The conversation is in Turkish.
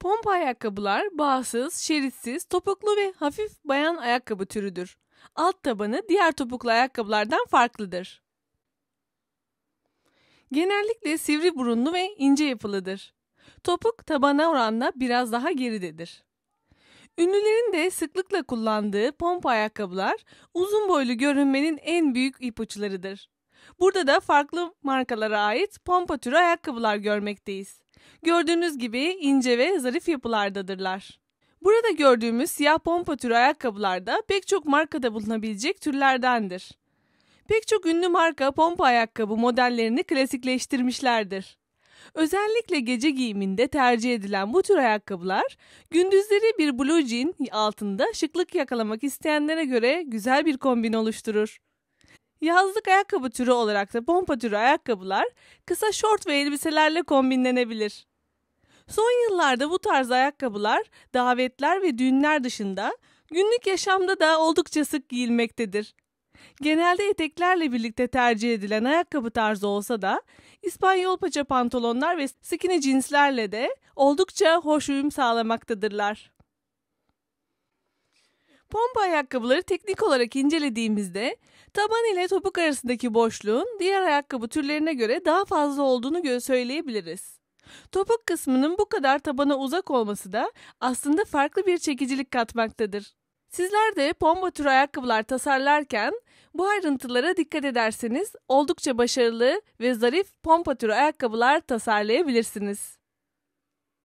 Pompa ayakkabılar bağsız, şeritsiz, topuklu ve hafif bayan ayakkabı türüdür. Alt tabanı diğer topuklu ayakkabılardan farklıdır. Genellikle sivri burunlu ve ince yapılıdır. Topuk tabana oranla biraz daha geridedir. Ünlülerin de sıklıkla kullandığı pompa ayakkabılar uzun boylu görünmenin en büyük ipuçlarıdır. Burada da farklı markalara ait pompa türü ayakkabılar görmekteyiz. Gördüğünüz gibi ince ve zarif yapılardadırlar. Burada gördüğümüz siyah pompa türü ayakkabılar da pek çok markada bulunabilecek türlerdendir. Pek çok ünlü marka pompa ayakkabı modellerini klasikleştirmişlerdir. Özellikle gece giyiminde tercih edilen bu tür ayakkabılar, gündüzleri bir blue jean altında şıklık yakalamak isteyenlere göre güzel bir kombin oluşturur. Yazlık ayakkabı türü olarak da pompa türü ayakkabılar kısa şort ve elbiselerle kombinlenebilir. Son yıllarda bu tarz ayakkabılar davetler ve düğünler dışında günlük yaşamda da oldukça sık giyilmektedir. Genelde eteklerle birlikte tercih edilen ayakkabı tarzı olsa da İspanyol paça pantolonlar ve skinny cinslerle de oldukça hoş uyum sağlamaktadırlar. Pompa ayakkabıları teknik olarak incelediğimizde taban ile topuk arasındaki boşluğun diğer ayakkabı türlerine göre daha fazla olduğunu söyleyebiliriz. Topuk kısmının bu kadar tabana uzak olması da aslında farklı bir çekicilik katmaktadır. Sizler de pompa tür ayakkabılar tasarlarken bu ayrıntılara dikkat ederseniz oldukça başarılı ve zarif pompa tür ayakkabılar tasarlayabilirsiniz.